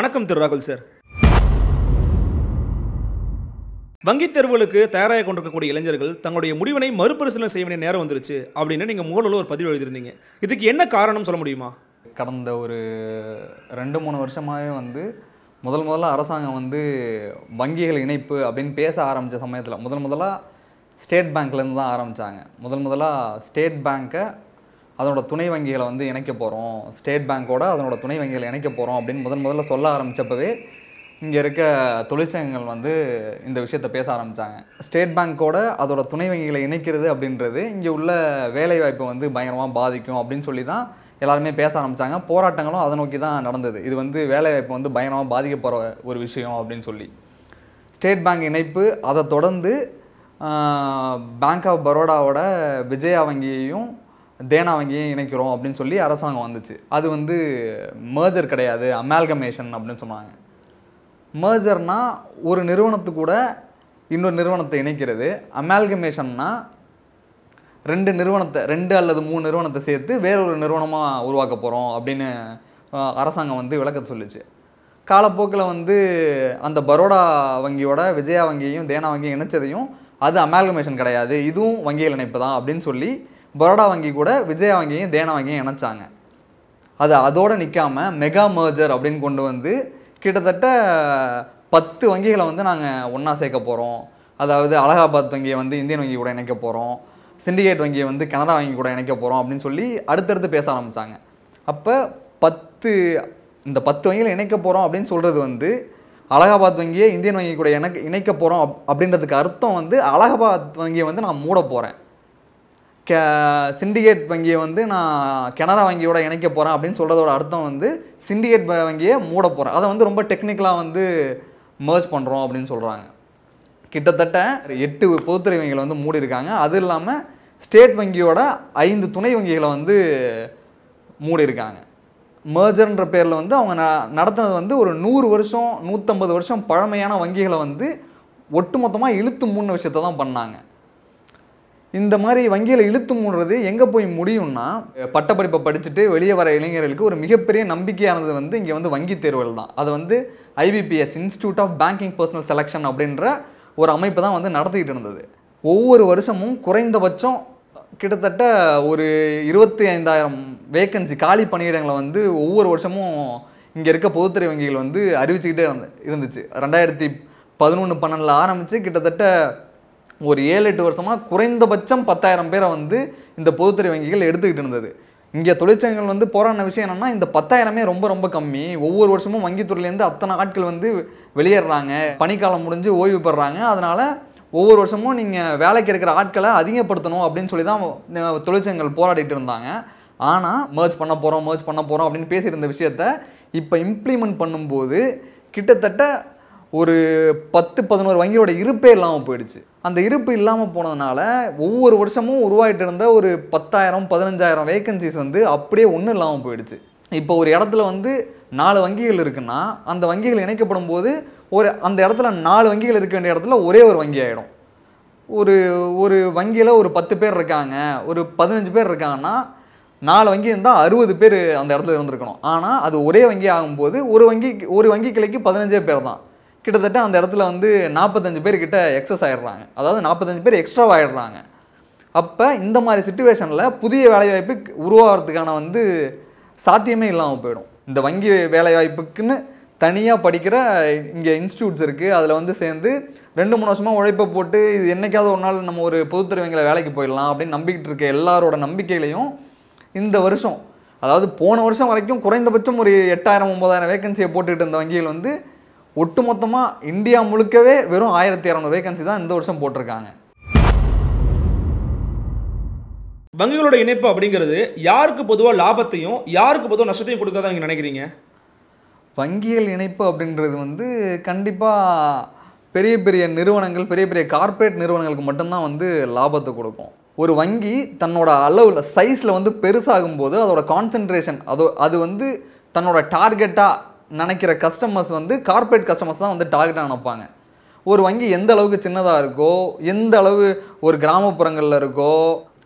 வணக்கம் திரு ராகுல் சார் வங்கித் தேர்வுகளுக்கு தயாராக கொண்டிருக்கக்கூடிய இளைஞர்கள் தங்களுடைய முடிவினை மறுபரிசீலனை செய்ய வேண்டிய நேரம் வந்துருச்சு அப்படின்னு நீங்கள் மூலவில் ஒரு பதிவு எழுதியிருந்தீங்க இதுக்கு என்ன காரணம் சொல்ல முடியுமா கடந்த ஒரு ரெண்டு மூணு வருஷமாகவே வந்து முதல் முதல்ல அரசாங்கம் வந்து வங்கிகள் இணைப்பு அப்படின்னு பேச ஆரம்பித்த சமயத்தில் முதல் முதலாக ஸ்டேட் பேங்க்லேருந்து தான் ஆரம்பித்தாங்க முதல் முதலாக ஸ்டேட் பேங்க்கை அதனோட துணை வங்கிகளை வந்து இணைக்க போகிறோம் ஸ்டேட் பேங்க்கோட அதனோட துணை வங்கிகளை இணைக்க போகிறோம் அப்படின்னு முதன் முதல்ல சொல்ல ஆரம்பித்தப்பவே இங்கே இருக்க தொழிற்சங்கங்கள் வந்து இந்த விஷயத்த பேச ஆரம்பித்தாங்க ஸ்டேட் பேங்க்கோட அதோட துணை வங்கிகளை இணைக்கிறது அப்படின்றது இங்கே உள்ள வேலைவாய்ப்பை வந்து பயங்கரமாக பாதிக்கும் அப்படின்னு சொல்லி தான் எல்லாருமே பேச ஆரம்பித்தாங்க போராட்டங்களும் அதை நோக்கி தான் நடந்தது இது வந்து வேலைவாய்ப்பை வந்து பயங்கரமாக பாதிக்க போகிற ஒரு விஷயம் அப்படின்னு சொல்லி ஸ்டேட் பேங்க் இணைப்பு அதை தொடர்ந்து பேங்க் ஆஃப் பரோடாவோட விஜயா வங்கியையும் தேனா வங்கியும் இணைக்கிறோம் அப்படின்னு சொல்லி அரசாங்கம் வந்துச்சு அது வந்து மேஜர் கிடையாது அமால்கமேஷன் அப்படின்னு சொன்னாங்க மேஜர்னால் ஒரு நிறுவனத்து கூட இன்னொரு நிறுவனத்தை இணைக்கிறது அமால்கமேஷன்னா ரெண்டு நிறுவனத்தை ரெண்டு அல்லது மூணு நிறுவனத்தை சேர்த்து வேறொரு நிறுவனமாக உருவாக்க போகிறோம் அப்படின்னு அரசாங்கம் வந்து விளக்கத்தை சொல்லிச்சு காலப்போக்கில் வந்து அந்த பரோடா வங்கியோட விஜயா வங்கியையும் தேனா வங்கியும் இணைச்சதையும் அது அமால்கமேஷன் கிடையாது இதுவும் வங்கியில் இணைப்பு தான் அப்படின்னு சொல்லி பரோடா வங்கி கூட விஜயா வங்கியும் தேனா வங்கியும் இணைச்சாங்க அது அதோடு நிற்காமல் மெகா மர்ஜர் அப்படின்னு கொண்டு வந்து கிட்டத்தட்ட பத்து வங்கிகளை வந்து நாங்கள் ஒன்றா சேர்க்க போகிறோம் அதாவது அலகாபாத் வங்கியை வந்து இந்தியன் வங்கி கூட இணைக்க போகிறோம் சிண்டிகேட் வங்கியை வந்து கனடா வங்கி கூட இணைக்க போகிறோம் அப்படின்னு சொல்லி அடுத்தடுத்து பேச ஆரம்பித்தாங்க அப்போ பத்து இந்த பத்து வங்கியில் இணைக்க போகிறோம் அப்படின்னு சொல்கிறது வந்து அலகாபாத் வங்கியை இந்தியன் வங்கி கூட இணைக்க இணைக்க போகிறோம் அப் அப்படின்றதுக்கு அர்த்தம் வந்து அலகாபாத் வங்கியை வந்து நான் மூட போகிறேன் சிண்டிகேட் வங்கியை வந்து நான் கனரா வங்கியோட இணைக்க போகிறேன் அப்படின்னு சொல்கிறதோட அர்த்தம் வந்து சிண்டிகேட் வங்கியை மூட போகிறேன் அதை வந்து ரொம்ப டெக்னிக்கலாக வந்து மர்ஜ் பண்ணுறோம் அப்படின்னு சொல்கிறாங்க கிட்டத்தட்ட எட்டு பொதுத்துறை வங்கிகளை வந்து மூடிருக்காங்க அது இல்லாமல் ஸ்டேட் வங்கியோட ஐந்து துணை வங்கிகளை வந்து மூடிருக்காங்க இருக்காங்க மேர்ஜர்ன்ற பேரில் வந்து அவங்க ந நடத்தினது வந்து ஒரு நூறு வருஷம் நூற்றம்பது வருஷம் பழமையான வங்கிகளை வந்து ஒட்டுமொத்தமாக இழுத்து மூணு விஷயத்த தான் பண்ணாங்க இந்த மாதிரி வங்கியில் இழுத்து மூடுறது எங்கே போய் முடியும்னா பட்டப்படிப்பை படிச்சுட்டு வெளியே வர இளைஞர்களுக்கு ஒரு மிகப்பெரிய நம்பிக்கையானது வந்து இங்கே வந்து வங்கி தேர்வுகள் தான் அது வந்து IBPS institute of banking personnel selection அப்படின்ற ஒரு அமைப்பு தான் வந்து நடத்திக்கிட்டு இருந்தது ஒவ்வொரு வருஷமும் குறைந்தபட்சம் கிட்டத்தட்ட ஒரு இருபத்தி ஐந்தாயிரம் வேக்கன்சி காலி பணியிடங்களை வந்து ஒவ்வொரு வருஷமும் இங்கே இருக்க பொதுத்துறை வங்கிகள் வந்து அறிவிச்சுக்கிட்டே இருந்துச்சு ரெண்டாயிரத்தி பதினொன்று பன்னெண்டில் ஆரம்பித்து கிட்டத்தட்ட ஒரு ஏழு எட்டு வருஷமாக குறைந்தபட்சம் பத்தாயிரம் பேரை வந்து இந்த பொதுத்துறை வங்கிகள் எடுத்துக்கிட்டு இருந்தது இங்கே தொழிற்சங்கங்கள் வந்து போராடின விஷயம் என்னென்னா இந்த பத்தாயிரமே ரொம்ப ரொம்ப கம்மி ஒவ்வொரு வருஷமும் வங்கித்துறையிலேருந்து அத்தனை ஆட்கள் வந்து வெளியேறாங்க பணிக்காலம் முடிஞ்சு ஓய்வு பெறாங்க அதனால் ஒவ்வொரு வருஷமும் நீங்கள் வேலைக்கு எடுக்கிற ஆட்களை அதிகப்படுத்தணும் அப்படின்னு சொல்லி தான் தொழிற்சங்கங்கள் போராடிட்டு இருந்தாங்க ஆனால் மேர்ஜ் பண்ண போகிறோம் மேர்ஜ் பண்ண போகிறோம் அப்படின்னு பேசியிருந்த விஷயத்த இப்போ இம்ப்ளிமெண்ட் பண்ணும்போது கிட்டத்தட்ட ஒரு பத்து பதினோரு வங்கியோட இருப்பே இல்லாமல் போயிடுச்சு அந்த இருப்பு இல்லாமல் போனதுனால ஒவ்வொரு வருஷமும் உருவாகிட்டு இருந்த ஒரு பத்தாயிரம் பதினஞ்சாயிரம் வேக்கன்சிஸ் வந்து அப்படியே ஒன்றும் இல்லாமல் போயிடுச்சு இப்போ ஒரு இடத்துல வந்து நாலு வங்கிகள் இருக்குன்னா அந்த வங்கிகள் இணைக்கப்படும் போது ஒரு அந்த இடத்துல நாலு வங்கிகள் இருக்க வேண்டிய இடத்துல ஒரே ஒரு வங்கி ஆகிடும் ஒரு ஒரு வங்கியில் ஒரு பத்து பேர் இருக்காங்க ஒரு பதினஞ்சு பேர் இருக்காங்கன்னா நாலு வங்கி இருந்தால் அறுபது பேர் அந்த இடத்துல இருந்திருக்கணும் ஆனால் அது ஒரே வங்கி ஆகும்போது ஒரு வங்கி ஒரு வங்கி கிளைக்கு பதினஞ்சே பேர் தான் கிட்டத்தட்ட அந்த இடத்துல வந்து நாற்பத்தஞ்சு பேர்கிட்ட எக்ஸஸ் ஆயிடுறாங்க அதாவது நாற்பத்தஞ்சு பேர் எக்ஸ்ட்ரா ஆயிடுறாங்க அப்போ இந்த மாதிரி சுச்சுவேஷனில் புதிய வேலைவாய்ப்பு உருவாகிறதுக்கான வந்து சாத்தியமே இல்லாமல் போயிடும் இந்த வங்கி வேலைவாய்ப்புக்குன்னு தனியாக படிக்கிற இங்கே இன்ஸ்டியூட்ஸ் இருக்குது அதில் வந்து சேர்ந்து ரெண்டு மூணு வருஷமாக உழைப்பை போட்டு இது என்றைக்காவது ஒரு நாள் நம்ம ஒரு பொதுத்துறைவங்களை வேலைக்கு போயிடலாம் அப்படின்னு நம்பிக்கிட்டு இருக்க எல்லாரோட நம்பிக்கைகளையும் இந்த வருஷம் அதாவது போன வருஷம் வரைக்கும் குறைந்தபட்சம் ஒரு எட்டாயிரம் ஒம்பதாயிரம் வேகன்சியை போட்டுகிட்டு இருந்த வங்கிகள் வந்து ஒட்டுமொத்தமாக இந்தியா முழுக்கவே வெறும் ஆயிரத்தி இரநூறு வேகன்சி தான் இந்த வருஷம் போட்டிருக்காங்க வங்கிகளோட இணைப்பு அப்படிங்கிறது யாருக்கு பொதுவாக லாபத்தையும் யாருக்கு பொதுவாக நஷ்டத்தையும் கொடுக்கறதா நீங்கள் நினைக்கிறீங்க வங்கிகள் இணைப்பு அப்படின்றது வந்து கண்டிப்பாக பெரிய பெரிய நிறுவனங்கள் பெரிய பெரிய கார்ப்பரேட் நிறுவனங்களுக்கு மட்டும்தான் வந்து லாபத்தை கொடுக்கும் ஒரு வங்கி தன்னோட அளவில் சைஸில் வந்து பெருசாகும் போது அதோட கான்சென்ட்ரேஷன் அது அது வந்து தன்னோட டார்கெட்டாக நினைக்கிற கஸ்டமர்ஸ் வந்து கார்ப்பரேட் கஸ்டமர்ஸ் தான் வந்து டார்கெட்டாக நினைப்பாங்க ஒரு வங்கி எந்த அளவுக்கு சின்னதாக இருக்கோ எந்த அளவு ஒரு கிராமப்புறங்களில் இருக்கோ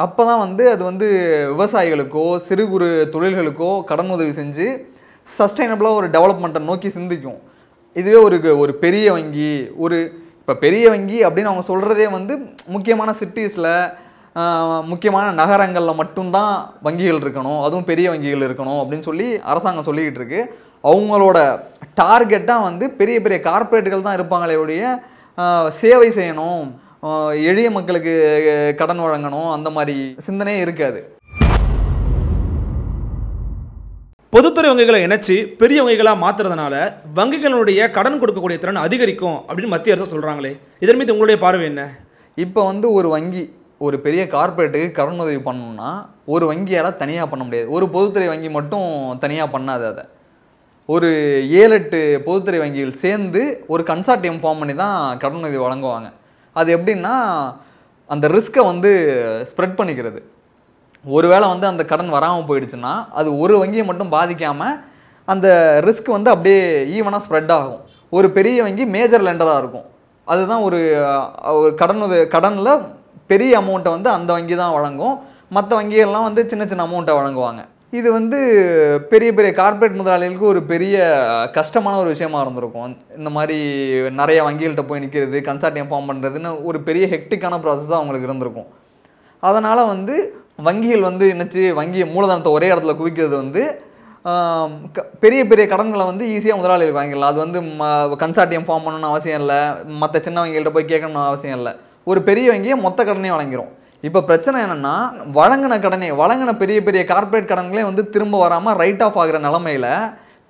அப்போ தான் வந்து அது வந்து விவசாயிகளுக்கோ சிறு குறு தொழில்களுக்கோ கடன் உதவி செஞ்சு சஸ்டைனபிளாக ஒரு டெவலப்மெண்ட்டை நோக்கி சிந்திக்கும் இதுவே ஒரு ஒரு பெரிய வங்கி ஒரு இப்போ பெரிய வங்கி அப்படின்னு அவங்க சொல்கிறதே வந்து முக்கியமான சிட்டிஸில் முக்கியமான நகரங்களில் மட்டும்தான் வங்கிகள் இருக்கணும் அதுவும் பெரிய வங்கிகள் இருக்கணும் அப்படின்னு சொல்லி அரசாங்கம் சொல்லிக்கிட்டு இருக்குது அவங்களோட டார்கெட்டாக வந்து பெரிய பெரிய கார்ப்பரேட்டுகள் தான் இருப்பாங்களே உடைய சேவை செய்யணும் எளிய மக்களுக்கு கடன் வழங்கணும் அந்த மாதிரி சிந்தனையே இருக்காது பொதுத்துறை வங்கிகளை இணைச்சி பெரிய வங்கிகளாக மாற்றுறதுனால வங்கிகளுடைய கடன் கொடுக்கக்கூடிய திறன் அதிகரிக்கும் அப்படின்னு மத்திய அரசு சொல்கிறாங்களே இதன் மீது உங்களுடைய பார்வை என்ன இப்போ வந்து ஒரு வங்கி ஒரு பெரிய கார்பரேட்டுக்கு கடன் உதவி பண்ணணும்னா ஒரு வங்கியால் தனியாக பண்ண முடியாது ஒரு பொதுத்துறை வங்கி மட்டும் தனியாக பண்ணாது அதை ஒரு ஏழு எட்டு பொதுத்துறை வங்கிகள் சேர்ந்து ஒரு கன்சார்டியம் ஃபார்ம் பண்ணி தான் கடனுதவி வழங்குவாங்க அது எப்படின்னா அந்த ரிஸ்க்கை வந்து ஸ்ப்ரெட் பண்ணிக்கிறது ஒருவேளை வந்து அந்த கடன் வராமல் போயிடுச்சுன்னா அது ஒரு வங்கியை மட்டும் பாதிக்காமல் அந்த ரிஸ்க் வந்து அப்படியே ஈவனாக ஸ்ப்ரெட் ஆகும் ஒரு பெரிய வங்கி மேஜர் லெண்டராக இருக்கும் அதுதான் ஒரு ஒரு கடன் கடனில் பெரிய அமௌண்ட்டை வந்து அந்த வங்கி தான் வழங்கும் மற்ற வங்கிகள்லாம் வந்து சின்ன சின்ன அமௌண்ட்டை வழங்குவாங்க இது வந்து பெரிய பெரிய கார்ப்பரேட் முதலாளிகளுக்கு ஒரு பெரிய கஷ்டமான ஒரு விஷயமா இருந்திருக்கும் இந்த மாதிரி நிறைய வங்கிகள்கிட்ட போய் நிற்கிறது கன்சார்டியம் ஃபார்ம் பண்ணுறதுன்னு ஒரு பெரிய ஹெக்டிக்கான தான் அவங்களுக்கு இருந்திருக்கும் அதனால் வந்து வங்கிகள் வந்து என்னச்சு வங்கி மூலதனத்தை ஒரே இடத்துல குவிக்கிறது வந்து பெரிய பெரிய கடன்களை வந்து ஈஸியாக முதலாளிகளுக்கு வாங்கிடலாம் அது வந்து கன்சார்டியம் ஃபார்ம் பண்ணணும்னு அவசியம் இல்லை மற்ற சின்ன வங்கிகள்கிட்ட போய் கேட்கணும்னு அவசியம் இல்லை ஒரு பெரிய வங்கியை மொத்த கடனையும் வழங்கிடும் இப்போ பிரச்சனை என்னென்னா வழங்கின கடனை வழங்கின பெரிய பெரிய கார்ப்பரேட் கடன்களே வந்து திரும்ப வராமல் ரைட் ஆஃப் ஆகிற நிலமையில்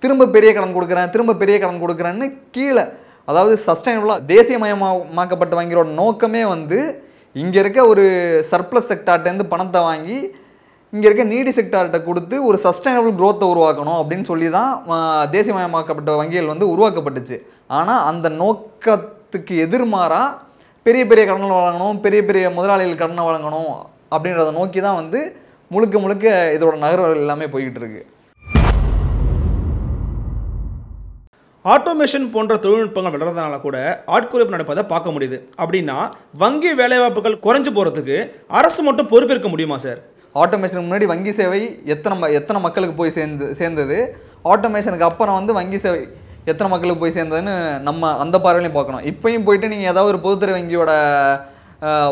திரும்ப பெரிய கடன் கொடுக்குறேன் திரும்ப பெரிய கடன் கொடுக்குறேன்னு கீழே அதாவது சஸ்டைனபுளாக தேசியமயமாக்கப்பட்ட வங்கியோட நோக்கமே வந்து இங்கே இருக்க ஒரு சர்ப்ளஸ் செக்டார்ட்டேருந்து பணத்தை வாங்கி இங்கே இருக்க நீடி செக்டார்கிட்ட கொடுத்து ஒரு சஸ்டைனபிள் க்ரோத்தை உருவாக்கணும் அப்படின்னு சொல்லி தான் தேசியமயமாக்கப்பட்ட வங்கிகள் வந்து உருவாக்கப்பட்டுச்சு ஆனால் அந்த நோக்கத்துக்கு எதிர்மாறாக பெரிய பெரிய கடனை வழங்கணும் பெரிய பெரிய முதலாளிகள் கடனை வழங்கணும் அப்படின்றத நோக்கி தான் வந்து முழுக்க முழுக்க இதோட நகர்வுகள் எல்லாமே போய்கிட்டு இருக்கு ஆட்டோமேஷன் போன்ற தொழில்நுட்பங்கள் வளர்றதுனால கூட ஆட்குறைப்பு நடப்பதை பார்க்க முடியுது அப்படின்னா வங்கி வேலைவாய்ப்புகள் குறைஞ்சு போகிறதுக்கு அரசு மட்டும் பொறுப்பேற்க முடியுமா சார் ஆட்டோமேஷனுக்கு முன்னாடி வங்கி சேவை எத்தனை எத்தனை மக்களுக்கு போய் சேர்ந்து சேர்ந்தது ஆட்டோமேஷனுக்கு அப்புறம் வந்து வங்கி சேவை எத்தனை மக்களுக்கு போய் சேர்ந்ததுன்னு நம்ம அந்த பார்வையிலையும் பார்க்கணும் இப்போயும் போயிட்டு நீங்கள் ஏதாவது ஒரு பொதுத்துறை வங்கியோட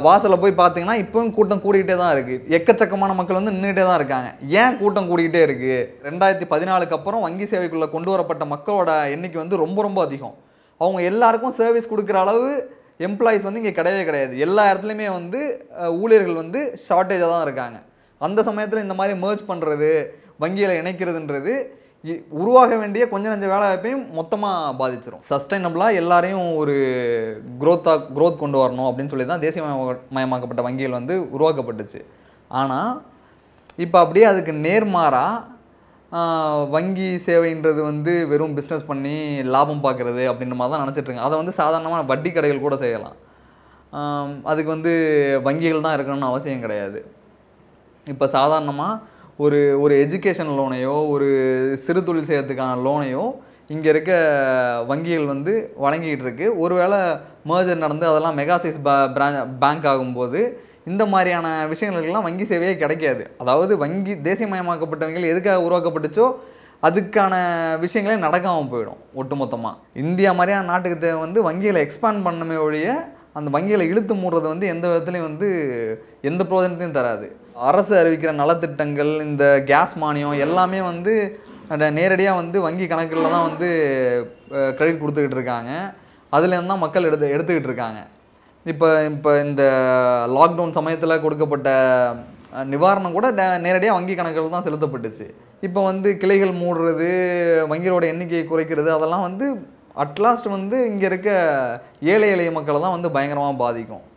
வாசலில் போய் பார்த்தீங்கன்னா இப்போவும் கூட்டம் கூடிக்கிட்டே தான் இருக்குது எக்கச்சக்கமான மக்கள் வந்து நின்றுட்டே தான் இருக்காங்க ஏன் கூட்டம் கூடிக்கிட்டே இருக்குது ரெண்டாயிரத்தி பதினாலுக்கு அப்புறம் வங்கி சேவைக்குள்ளே கொண்டு வரப்பட்ட மக்களோட எண்ணிக்கை வந்து ரொம்ப ரொம்ப அதிகம் அவங்க எல்லாருக்கும் சர்வீஸ் கொடுக்குற அளவு எம்ப்ளாயீஸ் வந்து இங்கே கிடையவே கிடையாது எல்லா இடத்துலையுமே வந்து ஊழியர்கள் வந்து ஷார்ட்டேஜாக தான் இருக்காங்க அந்த சமயத்தில் இந்த மாதிரி மேர்ச் பண்ணுறது வங்கியில் இணைக்கிறதுன்றது உருவாக வேண்டிய கொஞ்சம் நஞ்ச வேலை வாய்ப்பையும் மொத்தமாக பாதிச்சிடும் சஸ்டைனபிளாக எல்லாரையும் ஒரு குரோத்தாக குரோத் கொண்டு வரணும் அப்படின்னு சொல்லி தான் தேசிய மயமாக்கப்பட்ட வங்கிகள் வந்து உருவாக்கப்பட்டுச்சு ஆனால் இப்போ அப்படியே அதுக்கு நேர்மாறாக வங்கி சேவைன்றது வந்து வெறும் பிஸ்னஸ் பண்ணி லாபம் பார்க்குறது அப்படின்ற மாதிரி தான் நினச்சிட்ருங்க அதை வந்து சாதாரணமாக வட்டி கடைகள் கூட செய்யலாம் அதுக்கு வந்து வங்கிகள் தான் இருக்கணும்னு அவசியம் கிடையாது இப்போ சாதாரணமாக ஒரு ஒரு எஜுகேஷன் லோனையோ ஒரு சிறு தொழில் செய்கிறதுக்கான லோனையோ இங்கே இருக்க வங்கிகள் வந்து வழங்கிக்கிட்டு இருக்கு ஒருவேளை மேர்ஜர் நடந்து அதெல்லாம் மெகா சைஸ் பேங்க் ஆகும்போது இந்த மாதிரியான விஷயங்களுக்கெல்லாம் வங்கி சேவையே கிடைக்காது அதாவது வங்கி தேசியமயமாக்கப்பட்டவங்கள் எதுக்காக உருவாக்கப்பட்டுச்சோ அதுக்கான விஷயங்களே நடக்காமல் போயிடும் ஒட்டுமொத்தமாக இந்தியா மாதிரியான நாட்டுக்கு வந்து வங்கிகளை எக்ஸ்பேண்ட் பண்ணமே ஒழிய அந்த வங்கிகளை இழுத்து மூடுறது வந்து எந்த விதத்துலையும் வந்து எந்த பிரோஜனத்தையும் தராது அரசு அறிவிக்கிற நலத்திட்டங்கள் இந்த கேஸ் மானியம் எல்லாமே வந்து நேரடியாக வந்து வங்கி கணக்கில் தான் வந்து கிரெடிட் கொடுத்துக்கிட்டு இருக்காங்க அதுலேருந்து தான் மக்கள் எடுத்து எடுத்துக்கிட்டு இருக்காங்க இப்போ இப்போ இந்த லாக்டவுன் சமயத்தில் கொடுக்கப்பட்ட நிவாரணம் கூட நேரடியாக வங்கி கணக்கில் தான் செலுத்தப்பட்டுச்சு இப்போ வந்து கிளைகள் மூடுறது வங்கியோட எண்ணிக்கையை குறைக்கிறது அதெல்லாம் வந்து அட்லாஸ்ட் வந்து இங்கே இருக்க ஏழை எளிய மக்களை தான் வந்து பயங்கரமாக பாதிக்கும்